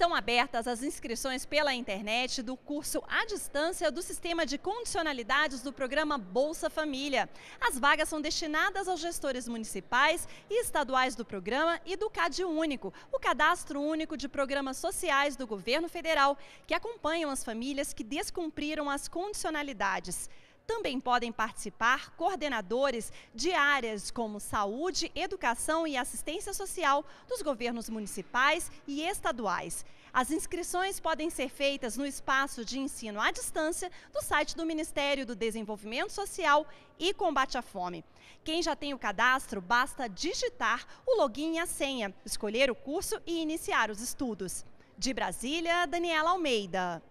estão abertas as inscrições pela internet do curso à distância do Sistema de Condicionalidades do programa Bolsa Família. As vagas são destinadas aos gestores municipais e estaduais do programa e do CAD Único, o Cadastro Único de Programas Sociais do Governo Federal, que acompanham as famílias que descumpriram as condicionalidades. Também podem participar coordenadores de áreas como saúde, educação e assistência social dos governos municipais e estaduais. As inscrições podem ser feitas no espaço de ensino à distância do site do Ministério do Desenvolvimento Social e Combate à Fome. Quem já tem o cadastro, basta digitar o login e a senha, escolher o curso e iniciar os estudos. De Brasília, Daniela Almeida.